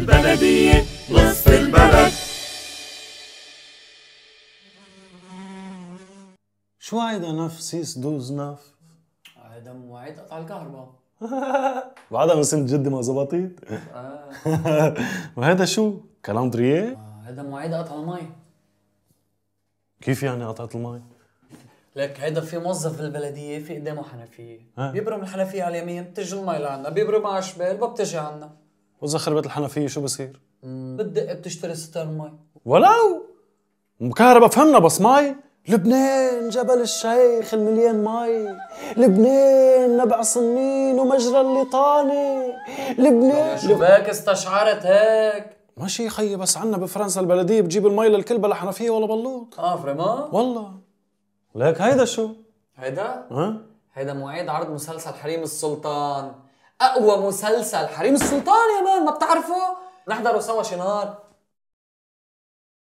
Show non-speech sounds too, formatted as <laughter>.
البلدية نص البلد شو هيدا نفسيس دوز نف؟ هيدا مواعيد قطع الكهرباء <laughs> بعدها من سنة جدي آه. <laughs> ما زبطت وهذا شو؟ كالندرية؟ آه، هيدا مواعيد قطع المي كيف يعني قطعت المي؟ لك هيدا في موظف بالبلديه في قدامه حنفيه بيبرم الحنفيه على اليمين بتجي المي لعنا بيبرمها على الشمال ما بتجي عنا واذا خربت الحنفيه شو بصير؟ بتدق بتشتري ستار مي ولو كهرباء فهمنا بس مي لبنان جبل الشيخ المليان مي لبنان نبع صنين ومجرى الليطاني لبنان شو بك استشعرت هيك ماشي خيي بس عنا بفرنسا البلديه بتجيب المي للكل بلا حنفيه ولا بلوط اه فريمان والله ليك هيدا شو هيدا؟ ها؟ هيدا موعد عرض مسلسل حريم السلطان اقوى مسلسل حريم السلطان يا مان ما بتعرفه نحضره سوا شي نهار